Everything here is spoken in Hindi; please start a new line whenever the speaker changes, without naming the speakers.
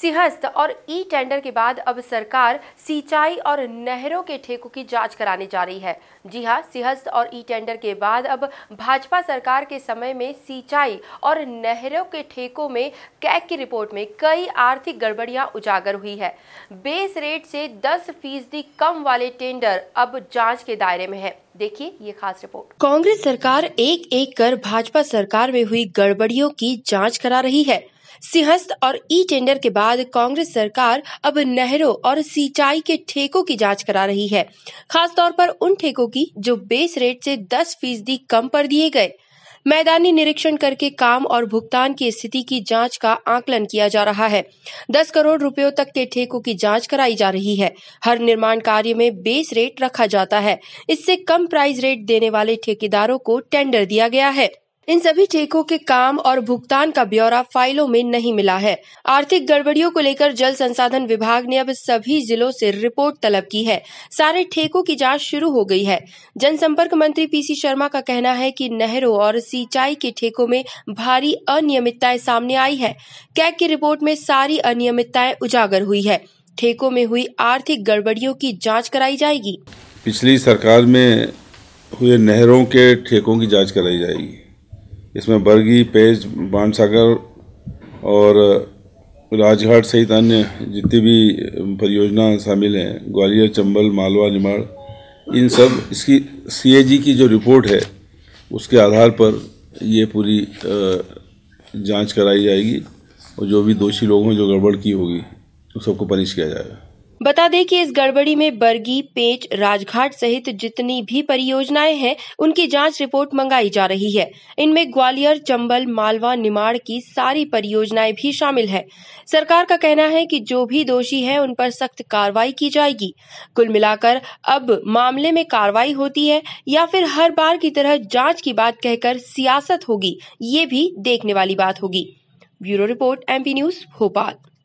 सिंहस्थ और ई टेंडर के बाद अब सरकार सिंचाई और नहरों के ठेकों की जांच कराने जा रही है जी हां सिंहस्थ और ई टेंडर के बाद अब भाजपा सरकार के समय में सिंचाई और नहरों के ठेकों में कैक की रिपोर्ट में कई आर्थिक गड़बड़ियां उजागर हुई है बेस रेट से दस फीसदी कम वाले टेंडर अब जाँच के दायरे में है देखिए ये खास रिपोर्ट कांग्रेस सरकार एक एक कर भाजपा सरकार में हुई गड़बड़ियों की जाँच करा रही है सिंहस्थ और ई टेंडर के बाद कांग्रेस सरकार अब नहरों और सिंचाई के ठेकों की जांच करा रही है खासतौर पर उन ठेकों की जो बेस रेट से 10 फीसदी कम पर दिए गए मैदानी निरीक्षण करके काम और भुगतान की स्थिति की जांच का आकलन किया जा रहा है दस करोड़ रुपयों तक के ठेकों की जांच कराई जा रही है हर निर्माण कार्य में बेस रेट रखा जाता है इससे कम प्राइस रेट देने वाले ठेकेदारों को टेंडर दिया गया है इन सभी ठेकों के काम और भुगतान का ब्यौरा फाइलों में नहीं मिला है आर्थिक गड़बड़ियों को लेकर जल संसाधन विभाग ने अब सभी जिलों से रिपोर्ट तलब की है सारे ठेकों की जांच शुरू हो गई है जनसंपर्क मंत्री पीसी शर्मा का कहना है कि नहरों और सिंचाई के ठेकों में भारी अनियमितताएं सामने आई है कैक की रिपोर्ट में सारी अनियमितताएं उजागर हुई है ठेकों में हुई आर्थिक गड़बड़ियों की जाँच कराई जाएगी
पिछली सरकार में हुए नहरों के ठेकों की जाँच कराई जाएगी इसमें बरगी पेज बाणसागर और राजघाट सहित अन्य जितनी भी परियोजना शामिल हैं ग्वालियर चंबल मालवा निमाड़ इन सब इसकी सीएजी की जो रिपोर्ट है उसके आधार पर ये पूरी जांच कराई जाएगी और जो भी दोषी लोग हैं जो गड़बड़ की होगी उन सबको पनिश किया जाएगा
बता दें कि इस गड़बड़ी में बरगी पेच राजघाट सहित जितनी भी परियोजनाएं हैं उनकी जांच रिपोर्ट मंगाई जा रही है इनमें ग्वालियर चंबल मालवा निमाड़ की सारी परियोजनाएं भी शामिल है सरकार का कहना है कि जो भी दोषी है उन पर सख्त कार्रवाई की जाएगी कुल मिलाकर अब मामले में कार्रवाई होती है या फिर हर बार की तरह जाँच की बात कहकर सियासत होगी ये भी देखने वाली बात होगी bureau report M news Bhopal